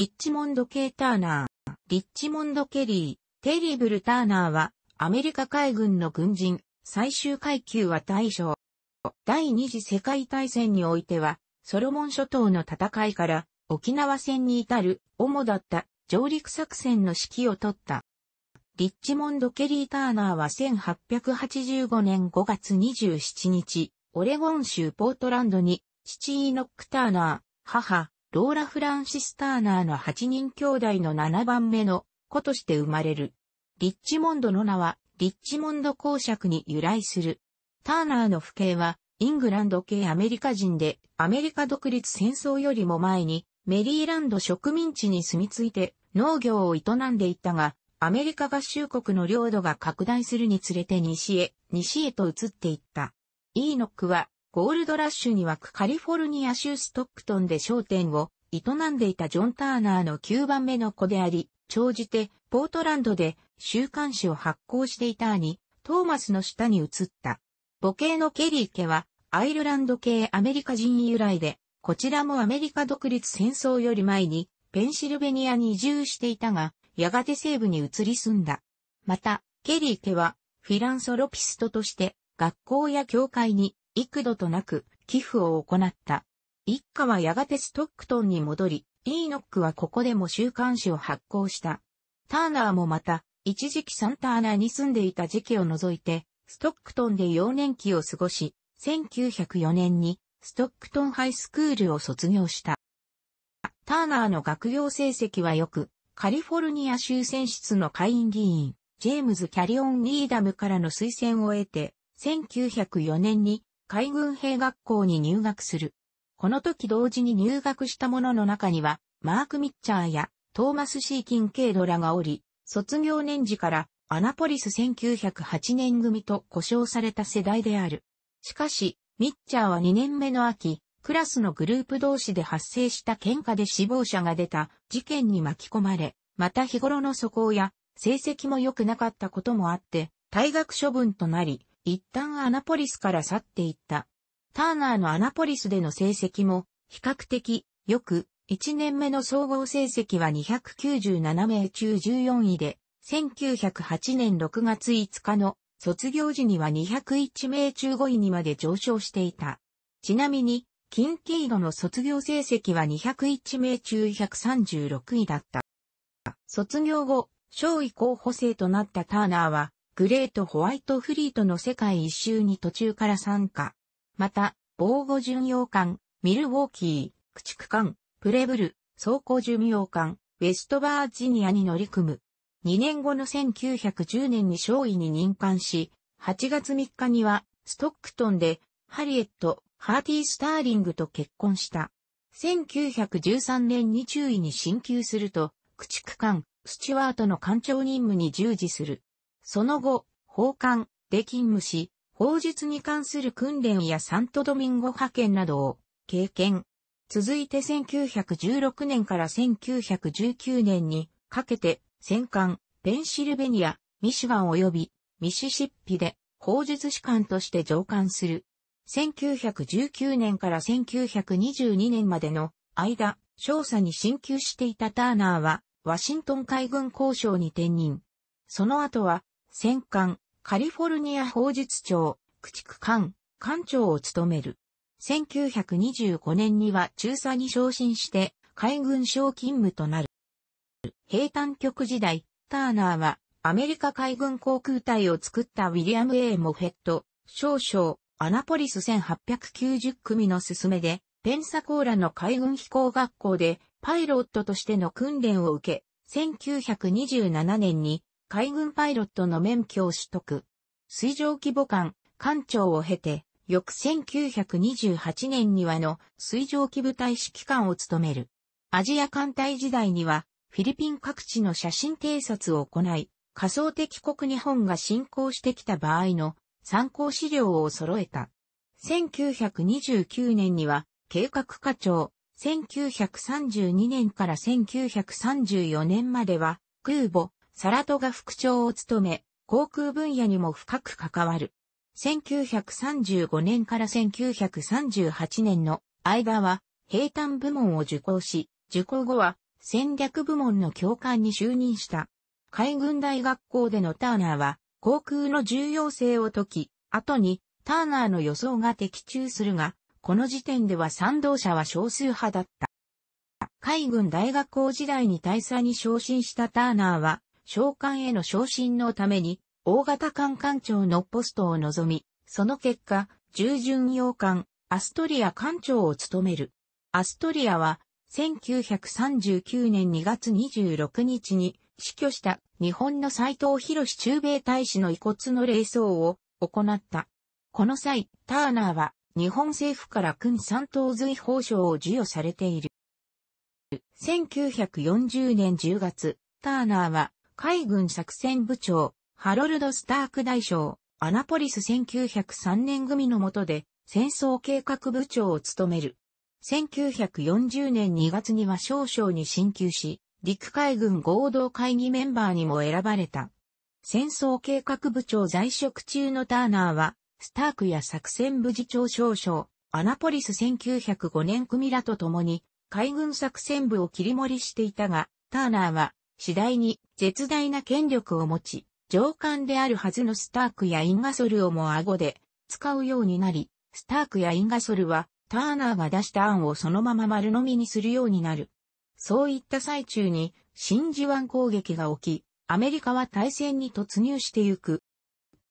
リッチモンド・ケイ・ターナー、リッチモンド・ケリー、テリブル・ターナーは、アメリカ海軍の軍人、最終階級は大将。第二次世界大戦においては、ソロモン諸島の戦いから沖縄戦に至る主だった上陸作戦の指揮を取った。リッチモンド・ケリー・ターナーは1885年5月27日、オレゴン州ポートランドに、父イノック・ターナー、母、ローラ・フランシス・ターナーの8人兄弟の7番目の子として生まれる。リッチモンドの名は、リッチモンド公爵に由来する。ターナーの父兄は、イングランド系アメリカ人で、アメリカ独立戦争よりも前に、メリーランド植民地に住み着いて、農業を営んでいたが、アメリカ合衆国の領土が拡大するにつれて西へ、西へと移っていった。イーノックは、ゴールドラッシュに湧くカリフォルニア州ストックトンで商店を営んでいたジョン・ターナーの9番目の子であり、長じてポートランドで週刊誌を発行していた兄、トーマスの下に移った。母系のケリー家はアイルランド系アメリカ人由来で、こちらもアメリカ独立戦争より前にペンシルベニアに移住していたが、やがて西部に移り住んだ。また、ケリー家はフィランソロピストとして学校や教会に幾度となく寄付を行った。一家はやがてストックトンに戻り、イーノックはここでも週刊誌を発行した。ターナーもまた、一時期サンターナーに住んでいた時期を除いて、ストックトンで幼年期を過ごし、1904年にストックトンハイスクールを卒業した。ターナーの学業成績は良く、カリフォルニア州選出の下院議員、ジェームズ・キャリオン・リーダムからの推薦を得て、1904年に海軍兵学校に入学する。この時同時に入学した者の中には、マーク・ミッチャーやトーマス・シー・キン・ケイドらがおり、卒業年次からアナポリス1908年組と呼称された世代である。しかし、ミッチャーは2年目の秋、クラスのグループ同士で発生した喧嘩で死亡者が出た事件に巻き込まれ、また日頃の素行や成績も良くなかったこともあって、退学処分となり、一旦アナポリスから去っていった。ターナーのアナポリスでの成績も比較的よく、1年目の総合成績は297名中14位で、1908年6月5日の卒業時には201名中5位にまで上昇していた。ちなみに、近畿キの卒業成績は201名中136位だった。卒業後、勝位候補生となったターナーは、グレートホワイトフリートの世界一周に途中から参加。また、防護巡洋艦、ミルウォーキー、駆逐艦、プレブル、走行巡洋艦、ウェストバージニアに乗り組む。2年後の1910年に少尉に任官し、8月3日には、ストックトンで、ハリエット、ハーティー・スターリングと結婚した。1913年に中尉に進級すると、駆逐艦、スチュワートの艦長任務に従事する。その後、奉還で勤務し、法術に関する訓練やサントドミンゴ派遣などを経験。続いて1916年から1919年にかけて戦艦、ペンシルベニア、ミシガン及びミシシッピで法術士官として上官する。1919年から1922年までの間、少佐に進級していたターナーは、ワシントン海軍交渉に転任。その後は、戦艦、カリフォルニア法術庁、駆逐艦、艦長を務める。1925年には中佐に昇進して海軍省勤務となる。兵隊局時代、ターナーはアメリカ海軍航空隊を作ったウィリアム・エ A・ モフェット、少々、アナポリス1890組の勧めで、ペンサコーラの海軍飛行学校でパイロットとしての訓練を受け、1927年に海軍パイロットの免許を取得。水上規模艦、艦長を経て、翌1928年にはの水上機部隊指揮官を務める。アジア艦隊時代には、フィリピン各地の写真偵察を行い、仮想敵国日本が侵攻してきた場合の参考資料を揃えた。1929年には、計画課長、1932年から1934年までは、空母、サラトガ副長を務め、航空分野にも深く関わる。1935年から1938年の間は、平坦部門を受講し、受講後は戦略部門の教官に就任した。海軍大学校でのターナーは、航空の重要性を解き、後にターナーの予想が的中するが、この時点では賛同者は少数派だった。海軍大学校時代に大佐に昇進したターナーは、将官への昇進のために、大型艦艦長のポストを望み、その結果、従巡洋艦、アストリア艦長を務める。アストリアは、1939年2月26日に死去した日本の斎藤博士駐米大使の遺骨の霊葬を行った。この際、ターナーは日本政府から軍三等随法賞を授与されている。1940年10月、ターナーは海軍作戦部長、ハロルド・スターク大将、アナポリス1903年組の下で、戦争計画部長を務める。1940年2月には少将に進級し、陸海軍合同会議メンバーにも選ばれた。戦争計画部長在職中のターナーは、スタークや作戦部次長少将、アナポリス1905年組らと共に、海軍作戦部を切り盛りしていたが、ターナーは次第に絶大な権力を持ち、上官であるはずのスタークやインガソルをも顎で使うようになり、スタークやインガソルはターナーが出した案をそのまま丸飲みにするようになる。そういった最中に真珠湾攻撃が起き、アメリカは大戦に突入してゆく。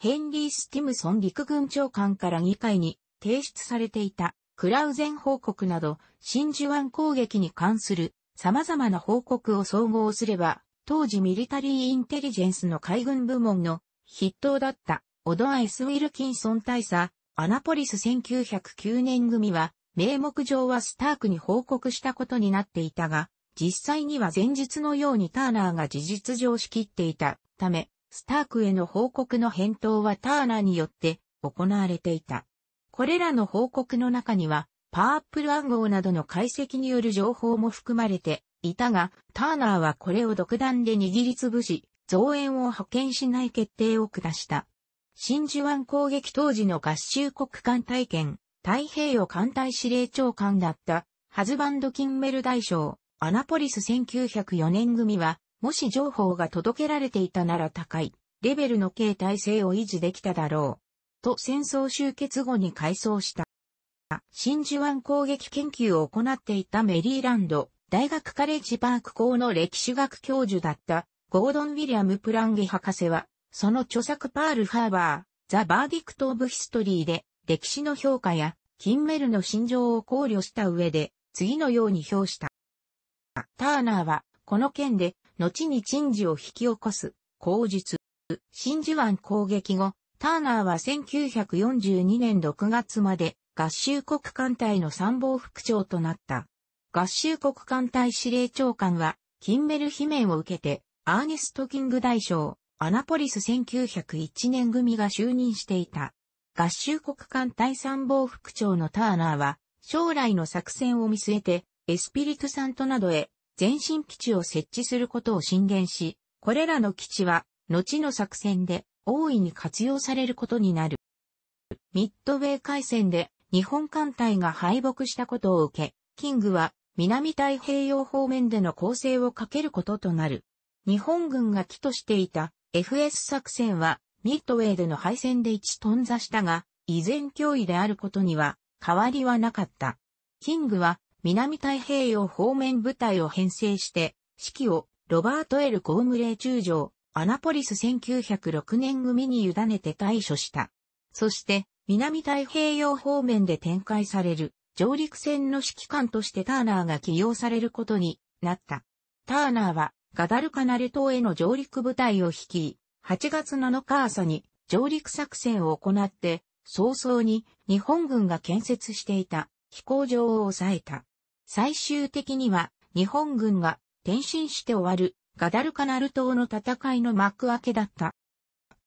ヘンリー・スティムソン陸軍長官から議会に提出されていたクラウゼン報告など真珠湾攻撃に関する様々な報告を総合すれば、当時ミリタリーインテリジェンスの海軍部門の筆頭だったオドア・エス・ウィルキンソン大佐、アナポリス1909年組は、名目上はスタークに報告したことになっていたが、実際には前日のようにターナーが事実上仕切っていたため、スタークへの報告の返答はターナーによって行われていた。これらの報告の中には、パープル暗号などの解析による情報も含まれていたが、ターナーはこれを独断で握りつぶし、増援を派遣しない決定を下した。真珠湾攻撃当時の合衆国艦隊権、太平洋艦隊司令長官だった、ハズバンド・キンメル大将、アナポリス1904年組は、もし情報が届けられていたなら高い、レベルの形態性を維持できただろう。と戦争終結後に改装した。真珠湾攻撃研究を行っていたメリーランド大学カレッジパーク校の歴史学教授だったゴードン・ウィリアム・プランゲ博士は、その著作パール・ハーバー、ザ・バーディクト・オブ・ヒストリーで、歴史の評価や、金メルの心情を考慮した上で、次のように評した。ターナーは、この件で、後に陳事を引き起こす、口述。真珠湾攻撃後、ターナーは1942年6月まで合衆国艦隊の参謀副長となった。合衆国艦隊司令長官は、キンメル罷免を受けて、アーネスト・キング大将、アナポリス1901年組が就任していた。合衆国艦隊参謀副長のターナーは、将来の作戦を見据えて、エスピリトサントなどへ、前進基地を設置することを進言し、これらの基地は、後の作戦で、大いに活用されることになる。ミッドウェー海戦で日本艦隊が敗北したことを受け、キングは南太平洋方面での攻勢をかけることとなる。日本軍が起としていた FS 作戦はミッドウェーでの敗戦で一頓挫したが、依然脅威であることには変わりはなかった。キングは南太平洋方面部隊を編成して、指揮をロバート・エル・コームレー中将、アナポリス1906年組に委ねて対処した。そして、南太平洋方面で展開される上陸船の指揮官としてターナーが起用されることになった。ターナーはガダルカナル島への上陸部隊を率い、8月7日朝に上陸作戦を行って、早々に日本軍が建設していた飛行場を抑えた。最終的には日本軍が転進して終わるガダルカナル島の戦いの幕開けだった。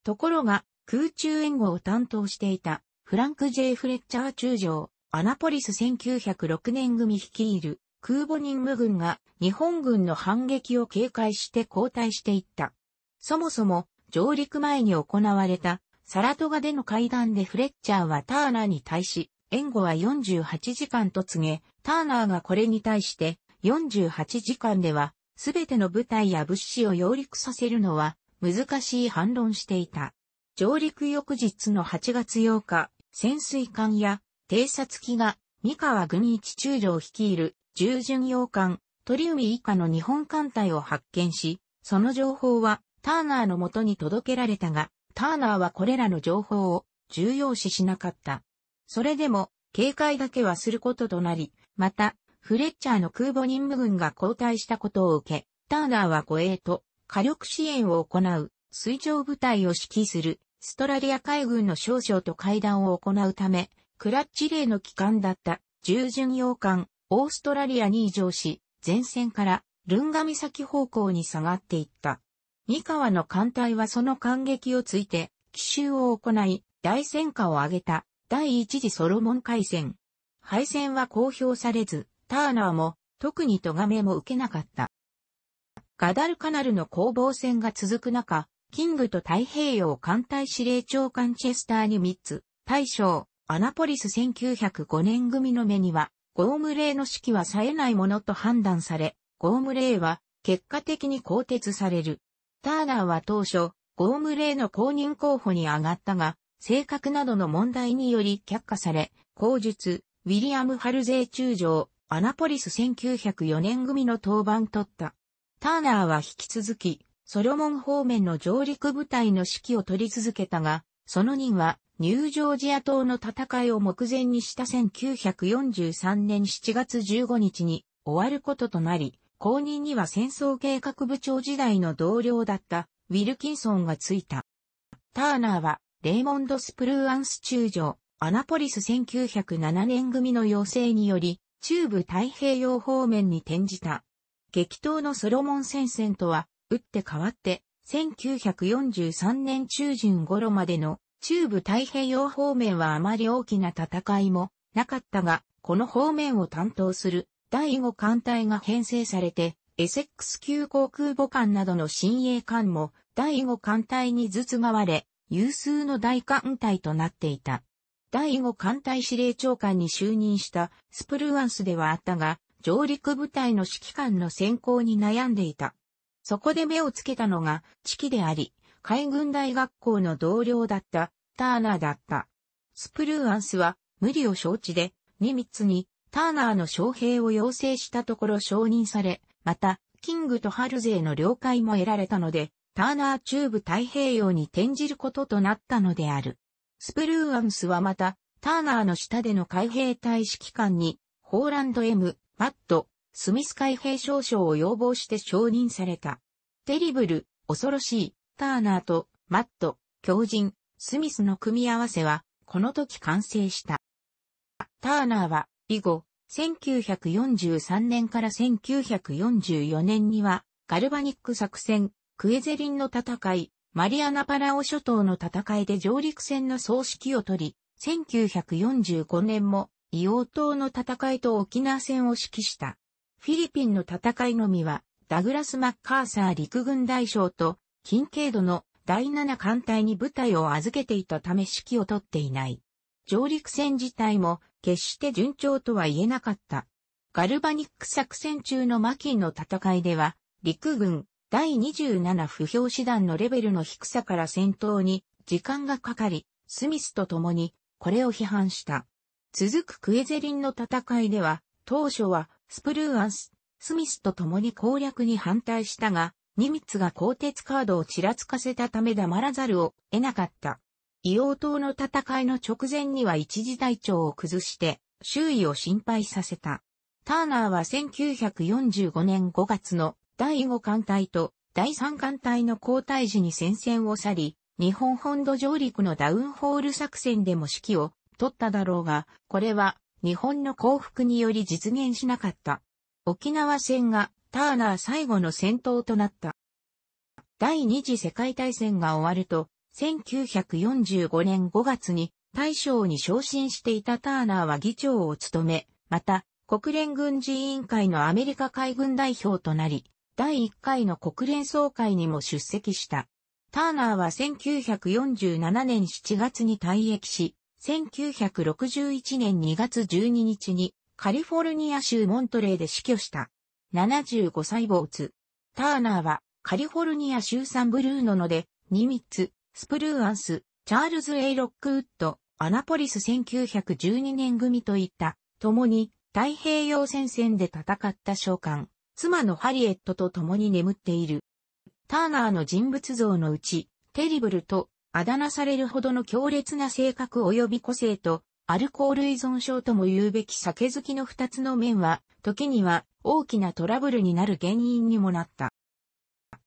ところが空中援護を担当していたフランク・ジェイ・フレッチャー中将、アナポリス1906年組率いる空母任務軍が日本軍の反撃を警戒して後退していった。そもそも上陸前に行われたサラトガでの会談でフレッチャーはターナーに対し、援護は48時間と告げ、ターナーがこれに対して48時間ではすべての部隊や物資を揚陸させるのは難しい反論していた。上陸翌日の8月8日、潜水艦や偵察機が三河軍一中将率いる従巡洋艦鳥海以下の日本艦隊を発見し、その情報はターナーのもとに届けられたが、ターナーはこれらの情報を重要視しなかった。それでも警戒だけはすることとなり、また、フレッチャーの空母任務軍が交代したことを受け、ターナーは護衛と火力支援を行う水上部隊を指揮するストラリア海軍の少将と会談を行うため、クラッチ例の機関だった従巡洋艦オーストラリアに移乗し、前線からルンガ岬方向に下がっていった。三河の艦隊はその感撃をついて、奇襲を行い、大戦果を挙げた第一次ソロモン海戦。敗戦は公表されず、ターナーも特に咎めも受けなかった。ガダルカナルの攻防戦が続く中、キングと太平洋艦隊司令長官チェスターに3つ、大将、アナポリス1905年組の目には、ゴームレーの指揮は冴えないものと判断され、ゴームレーは結果的に更迭される。ターナーは当初、ゴームレーの公認候補に上がったが、性格などの問題により却下され、口述、ウィリアム・ハルゼー中将、アナポリス1904年組の登板取った。ターナーは引き続き、ソロモン方面の上陸部隊の指揮を取り続けたが、その任はニュージョージア島の戦いを目前にした1943年7月15日に終わることとなり、後任には戦争計画部長時代の同僚だったウィルキンソンがついた。ターナーはレイモンド・スプルーアンス中将、アナポリス1907年組の要請により、中部太平洋方面に転じた。激闘のソロモン戦線とは打って変わって、1943年中旬頃までの中部太平洋方面はあまり大きな戦いもなかったが、この方面を担当する第五艦隊が編成されて、エセックス級航空母艦などの新鋭艦も第五艦隊にずつがわれ、有数の大艦隊となっていた。第五艦隊司令長官に就任したスプルワンスではあったが、上陸部隊の指揮官の選考に悩んでいた。そこで目をつけたのが、チキであり、海軍大学校の同僚だった、ターナーだった。スプルーアンスは、無理を承知で、ニミッツに、ターナーの将兵を要請したところ承認され、また、キングとハルゼーの了解も得られたので、ターナー中部太平洋に転じることとなったのである。スプルーアンスはまた、ターナーの下での海兵隊指揮官に、ホーランド M、マット、スミス海兵少将を要望して承認された。テリブル、恐ろしい、ターナーと、マット、狂人、スミスの組み合わせは、この時完成した。ターナーは、以後、1943年から1944年には、ガルバニック作戦、クエゼリンの戦い、マリアナパラオ諸島の戦いで上陸戦の総指揮を取り、1945年も、硫黄島の戦いと沖縄戦を指揮した。フィリピンの戦いのみは、ダグラス・マッカーサー陸軍大将と、近ン度の第七艦隊に部隊を預けていたため指揮を取っていない。上陸戦自体も決して順調とは言えなかった。ガルバニック作戦中のマキンの戦いでは、陸軍第27不評師団のレベルの低さから戦闘に時間がかかり、スミスと共にこれを批判した。続くクエゼリンの戦いでは、当初はスプルーアンス、スミスと共に攻略に反対したが、ニミッツが鋼鉄カードをちらつかせたため黙らざるを得なかった。硫王島の戦いの直前には一時隊長を崩して、周囲を心配させた。ターナーは1945年5月の第5艦隊と第3艦隊の交代時に戦線を去り、日本本土上陸のダウンホール作戦でも指揮を取っただろうが、これは日本の降伏により実現しなかった。沖縄戦がターナー最後の戦闘となった。第二次世界大戦が終わると、1945年5月に大将に昇進していたターナーは議長を務め、また、国連軍事委員会のアメリカ海軍代表となり、第1回の国連総会にも出席した。ターナーは1947年7月に退役し、1961年2月12日にカリフォルニア州モントレーで死去した。75歳ツ。ターナーはカリフォルニア州サンブルーノので、ニミッツ、スプルーアンス、チャールズ・エイ・ロックウッド、アナポリス1912年組といった、共に太平洋戦線で戦った将官、妻のハリエットと共に眠っている。ターナーの人物像のうち、テリブルとあだ名されるほどの強烈な性格及び個性と、アルコール依存症とも言うべき酒好きの二つの面は、時には大きなトラブルになる原因にもなった。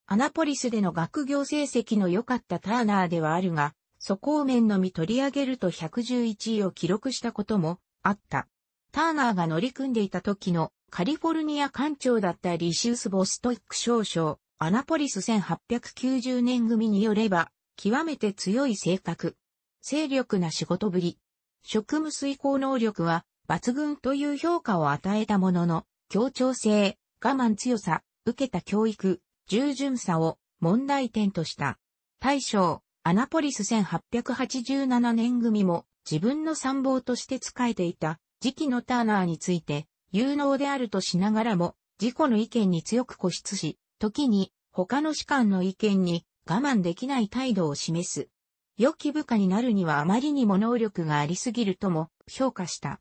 アナポリスでの学業成績の良かったターナーではあるが、素行面のみ取り上げると111位を記録したこともあった。ターナーが乗り組んでいた時のカリフォルニア艦長だったリシウス・ボストイック少将、アナポリス1890年組によれば、極めて強い性格、精力な仕事ぶり、職務遂行能力は抜群という評価を与えたものの、協調性、我慢強さ、受けた教育、従順さを問題点とした。大将、アナポリス1887年組も自分の参謀として仕えていた時期のターナーについて有能であるとしながらも自己の意見に強く固執し、時に他の士官の意見に我慢できない態度を示す。良き部下になるにはあまりにも能力がありすぎるとも評価した。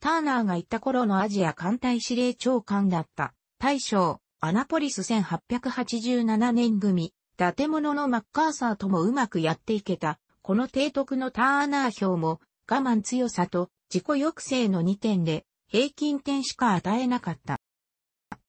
ターナーが行った頃のアジア艦隊司令長官だった、大将、アナポリス1887年組、建物のマッカーサーともうまくやっていけた、この提督のターナー表も、我慢強さと自己抑制の2点で、平均点しか与えなかった。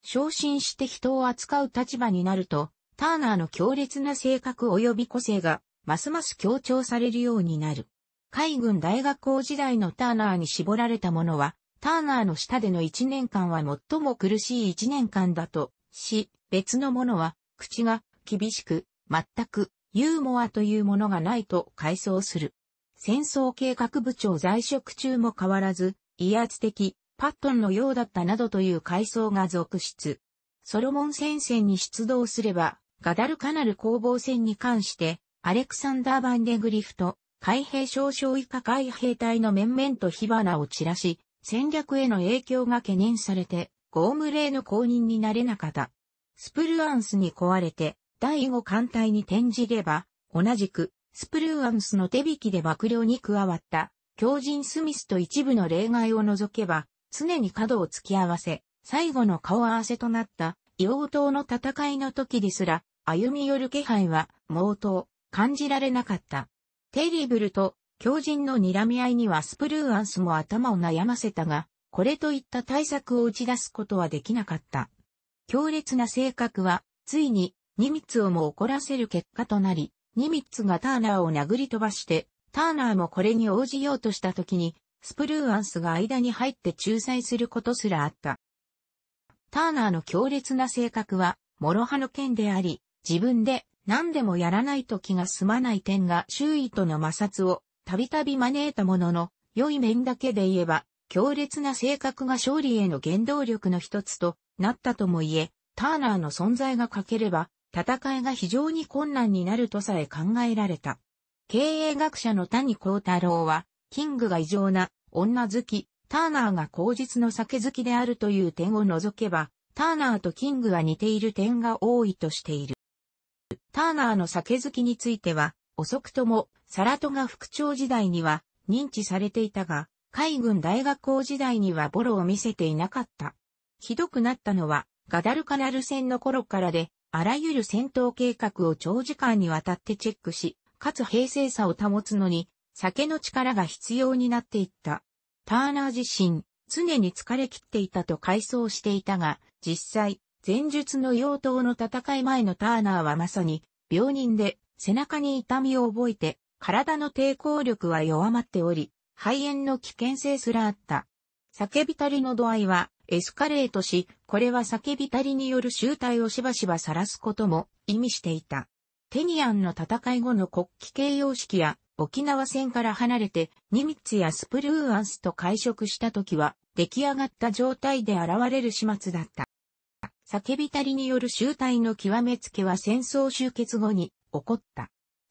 昇進して人を扱う立場になると、ターナーの強烈な性格及び個性が、ますます強調されるようになる。海軍大学校時代のターナーに絞られたものは、ターナーの下での1年間は最も苦しい1年間だと、し、別のものは、口が厳しく、全くユーモアというものがないと回想する。戦争計画部長在職中も変わらず、威圧的、パットンのようだったなどという回想が続出。ソロモン戦線に出動すれば、ガダルカナル攻防戦に関して、アレクサンダー・バンデグリフト、海兵少将以下海兵隊の面々と火花を散らし、戦略への影響が懸念されて、ゴームレーの公認になれなかった。スプルアンスに壊れて、第五艦隊に転じれば、同じく、スプルアンスの手引きで幕僚に加わった、狂人スミスと一部の例外を除けば、常に角を突き合わせ、最後の顔合わせとなった、硫黄島の戦いの時ですら、歩み寄る気配は、毛頭、感じられなかった。テリブルと狂人の睨み合いにはスプルーアンスも頭を悩ませたが、これといった対策を打ち出すことはできなかった。強烈な性格は、ついに、ニミッツをも怒らせる結果となり、ニミッツがターナーを殴り飛ばして、ターナーもこれに応じようとした時に、スプルーアンスが間に入って仲裁することすらあった。ターナーの強烈な性格は、諸刃の剣であり、自分で何でもやらないと気が済まない点が周囲との摩擦をたびたび招いたものの、良い面だけで言えば、強烈な性格が勝利への原動力の一つとなったとも言え、ターナーの存在が欠ければ、戦いが非常に困難になるとさえ考えられた。経営学者の谷幸太郎は、キングが異常な女好き、ターナーが口実の酒好きであるという点を除けば、ターナーとキングは似ている点が多いとしている。ターナーの酒好きについては、遅くとも、サラトが副長時代には認知されていたが、海軍大学校時代にはボロを見せていなかった。ひどくなったのは、ガダルカナル戦の頃からで、あらゆる戦闘計画を長時間にわたってチェックし、かつ平静さを保つのに、酒の力が必要になっていった。ターナー自身、常に疲れ切っていたと回想していたが、実際、前述の妖刀の戦い前のターナーはまさに、病人で背中に痛みを覚えて、体の抵抗力は弱まっており、肺炎の危険性すらあった。叫びたりの度合いはエスカレートし、これは叫びたりによる集体をしばしば晒すことも意味していた。テニアンの戦い後の国旗形容式や沖縄戦から離れて、ニミッツやスプルーアンスと会食した時は、出来上がった状態で現れる始末だった。叫びたりによる集体の極めつけは戦争終結後に起こった。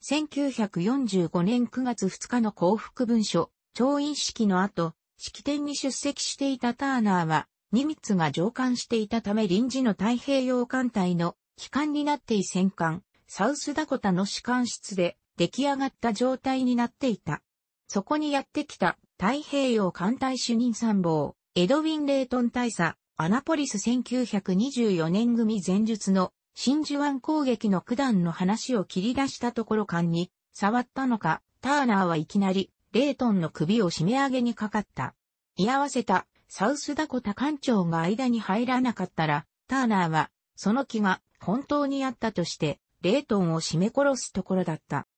1945年9月2日の降伏文書、調印式の後、式典に出席していたターナーは、ニミッツが上官していたため臨時の太平洋艦隊の機関になってい戦艦、サウスダコタの士官室で出来上がった状態になっていた。そこにやってきた太平洋艦隊主任参謀、エドウィン・レイトン大佐、アナポリス1924年組前述の真珠湾攻撃の九段の話を切り出したところ間に触ったのか、ターナーはいきなりレイトンの首を締め上げにかかった。居合わせたサウスダコタ艦長が間に入らなかったら、ターナーはその気が本当にあったとして、レイトンを締め殺すところだった。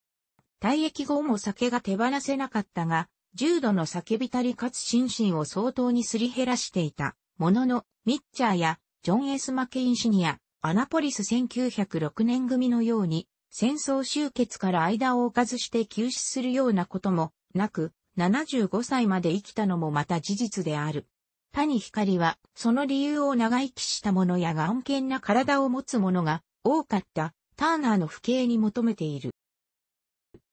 退役後も酒が手放せなかったが、重度の酒びたりかつ心身を相当にすり減らしていた。ものの、ミッチャーや、ジョン・エス・マケインシニア、アナポリス1906年組のように、戦争終結から間を置かずして休止するようなこともなく、75歳まで生きたのもまた事実である。谷光は、その理由を長生きした者や眼健な体を持つ者が多かった、ターナーの不敬に求めている。